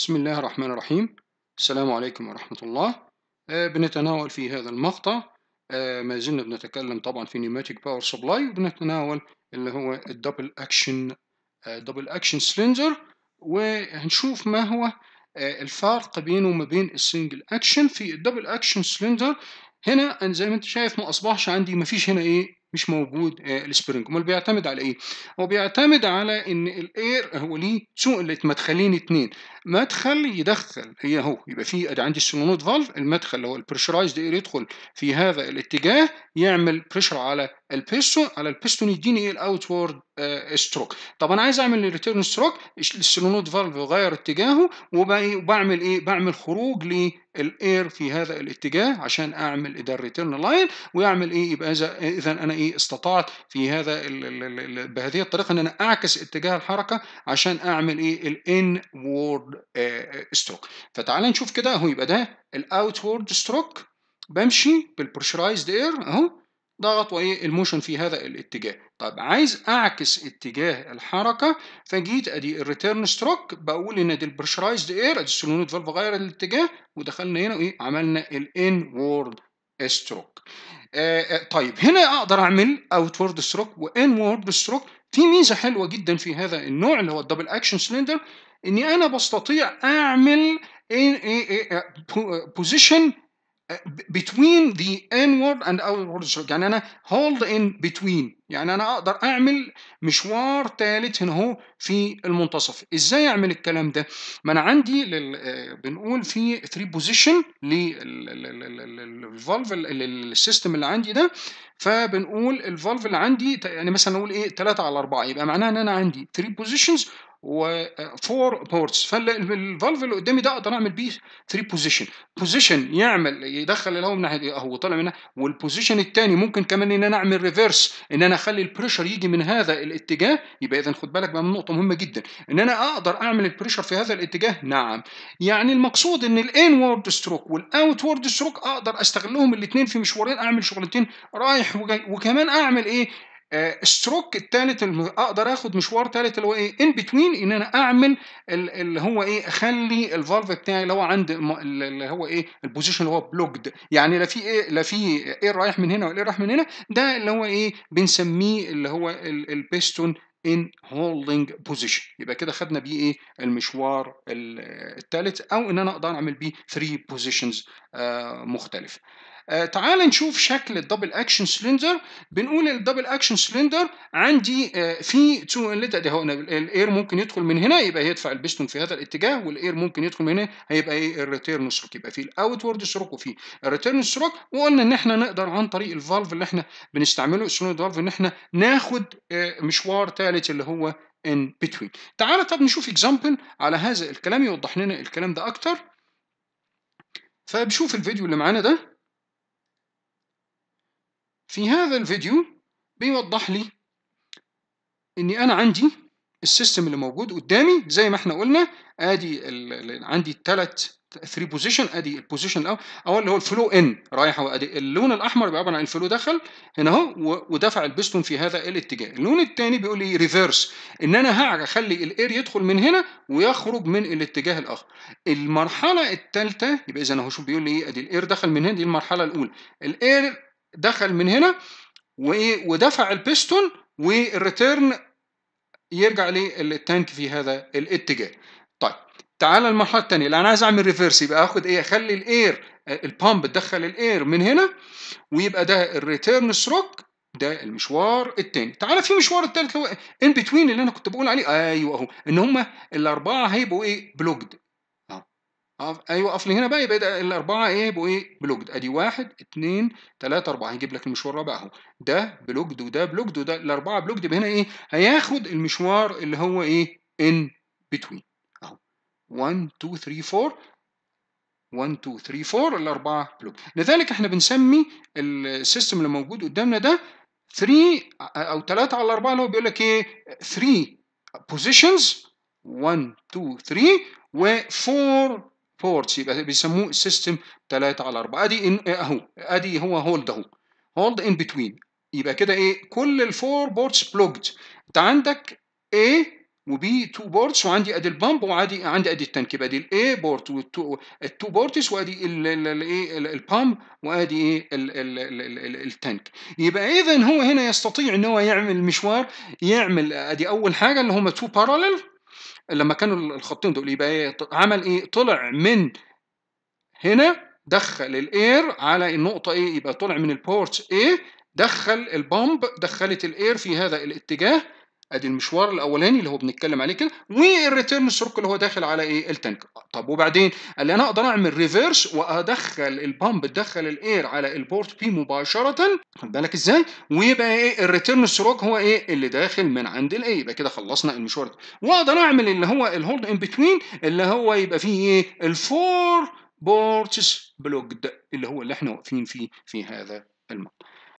بسم الله الرحمن الرحيم السلام عليكم ورحمة الله آه، بنتناول في هذا المقطع آه، ما زلنا بنتكلم طبعا في نيماتيك باور سبلاي وبنتناول اللي هو الدبل اكشن دبل اكشن سلندر وهنشوف ما هو آه، الفرق بينه وما بين السنجل اكشن في الدبل اكشن سلندر هنا زي ما انت شايف ما اصبحش عندي ما فيش هنا ايه مش موجود آه، السبرينج امال بيعتمد على ايه هو بيعتمد على ان الاير هو ليه سوء اللي مدخلين اتنين مدخل يدخل هي هو يبقى في عندي السولونويد فالف المدخل اللي هو البريشرايزد اير يدخل في هذا الاتجاه يعمل بريشر على البيستون على البيستون يديني ايه الاوتورد آه، ستروك طب انا عايز اعمل ريتيرن ستروك السولونويد فالف يغير اتجاهه وبعمل ايه بعمل خروج ل الاير في هذا الاتجاه عشان اعمل ده الريتيرن لاين ويعمل ايه يبقى اذا اذا انا ايه استطعت في هذا الـ الـ الـ بهذه الطريقه ان انا اعكس اتجاه الحركه عشان اعمل ايه الان وورد ستروك فتعال نشوف كده اهو يبقى ده الاوتورد ستروك بمشي بالبرشرايزد اير اهو ضغط وايه الموشن في هذا الاتجاه طب عايز اعكس اتجاه الحركه فجيت ادي الريتيرن ستروك بقول ان دي البريشرايزد اير ادي السولونيد فالف غير الاتجاه ودخلنا هنا وايه عملنا الان وورد ستروك طيب هنا اقدر اعمل اوتورد ستروك وان وورد ستروك في ميزه حلوه جدا في هذا النوع اللي هو الدبل اكشن سلندر اني انا بستطيع اعمل بوزيشن إيه، إيه، إيه، between the inward and outward stroke يعني انا hold in between يعني انا اقدر اعمل مشوار ثالث هنا اهو في المنتصف ازاي اعمل الكلام ده ما انا عندي لل... بنقول في 3 position للفالف السيستم اللي عندي ده فبنقول الفالف اللي عندي يعني مثلا نقول ايه 3 على 4 يبقى معناها ان انا عندي 3 بوزيشنز و 4 بورتس فالفالف اللي قدامي ده اقدر اعمل بيه 3 بوزيشن بوزيشن يعمل يدخل الهواء من ناحيه إيه، اهو طالع منها والبوزيشن الثاني ممكن كمان ان انا اعمل ريفرس ان انا اخلي البريشر يجي من هذا الاتجاه يبقى اذا خد بالك بقى من نقطه مهمه جدا ان انا اقدر اعمل البريشر في هذا الاتجاه نعم يعني المقصود ان الانورد ستروك والاوتورد ستروك اقدر استغلهم الاثنين في مشوارين اعمل شغلتين رايح وكمان اعمل ايه الستروك آه، الثالث اقدر اخد مشوار ثالث اللي هو ايه ان بتوين ان انا اعمل اللي هو ايه اخلي الفالف بتاعي اللي هو عند اللي هو ايه البوزيشن اللي هو بلوكد يعني لا في ايه لا في ايه رايح من هنا ولا ايه رايح من هنا ده اللي هو ايه بنسميه اللي هو البيستون ان هولدنج بوزيشن يبقى كده خدنا بيه ايه المشوار الثالث او ان انا اقدر اعمل بيه 3 بوزيشنز مختلفه آه، تعال نشوف شكل الدبل اكشن سلندر بنقول الدبل اكشن سلندر عندي آه، في تو انلت ده هو الاير ممكن يدخل من هنا يبقى يدفع البستون في هذا الاتجاه والاير ممكن يدخل من هنا هيبقى ايه الريتيرن ستروك يبقى في الاوتورد ستروك وفي الريتيرن ستروك وقلنا ان احنا نقدر عن طريق الفالف اللي احنا بنستعمله السلندر فالف ان احنا ناخد آه، مشوار ثالث اللي هو ان بتوين تعالى طب نشوف اكزامبل على هذا الكلام يوضح لنا الكلام ده اكتر فبشوف الفيديو اللي معانا ده في هذا الفيديو بيوضح لي اني انا عندي السيستم اللي موجود قدامي زي ما احنا قلنا ادي عندي الثلاث 3 بوزيشن ادي البوزيشن الاول أو اللي هو الفلو ان رايح وادي اللون الاحمر بيعبر عن الفلو دخل هنا اهو ودفع البستون في هذا الاتجاه اللون الثاني بيقول لي ريفرس ان انا هخلي الاير يدخل من هنا ويخرج من الاتجاه الاخر المرحله الثالثه يبقى اذا اهو شوف بيقول لي ايه ادي الاير دخل من هنا دي المرحله الاولى الاير دخل من هنا إيه، ودفع البيستون والريتيرن يرجع للتانك في هذا الاتجاه طيب تعال المرحله الثانيه اللي انا عايز اعمل ريفرس يبقى اخد ايه اخلي الاير البامب تدخل الاير من هنا ويبقى ده الريتيرن ستروك ده المشوار الثاني. تعالى في مشوار الثالث اللي هو ان بتوين اللي انا كنت بقول عليه ايوه اهو ان هم الاربعه هيبقوا ايه بلوكد ايوه اصل هنا بقى يبقى الاربعه ايه يبقوا ايه بلوجد ادي واحد اثنين ثلاثه اربعه هيجيب لك المشوار الرابع اهو ده بلوجد وده بلوجد وده الاربعه بلوجد يبقى هنا ايه هياخد المشوار اللي هو ايه ان بتوين اهو 1 2 3 4 1 2 3 4 الاربعه بلوجد لذلك احنا بنسمي السيستم اللي موجود قدامنا ده 3 او 3 على 4 اللي هو بيقول لك ايه 3 بوزيشنز 1 2 3 و 4 بورتس يبقى بيسموه السيستم 3 على 4 ادي إن آه، اهو ادي هو هولد اهو هولد ان بتوين يبقى كده ايه كل الفور بورتس بلوجد انت عندك A وبي 2 بورتس وعندي ادي البامب وعندي عندي ادي التانك يبقى ادي الاي بورت والتو بورتس وادي الايه البامب وادي ايه التانك يبقى اذا هو هنا يستطيع ان هو يعمل مشوار يعمل آه، ادي اول حاجه اللي هم تو بارلل لما كانوا الخطين دول يبقى ايه عمل ايه طلع من هنا دخل الاير على النقطه ايه يبقى طلع من البورت ايه دخل البامب دخلت الاير في هذا الاتجاه ادي المشوار الاولاني اللي هو بنتكلم عليه كده والريتيرن ستروك اللي هو داخل على ايه التانك طب وبعدين قال لي انا اقدر اعمل ريفيرس وادخل البامب تدخل الاير على البورت بي مباشره خد بالك ازاي ويبقى ايه الريتيرن ستروك هو ايه اللي داخل من عند الاي يبقى كده خلصنا المشوار ده واقدر اعمل اللي هو الهولد ان بتوين اللي هو يبقى فيه ايه الفور بورتس بلوكد اللي هو اللي احنا واقفين فيه في هذا المقطع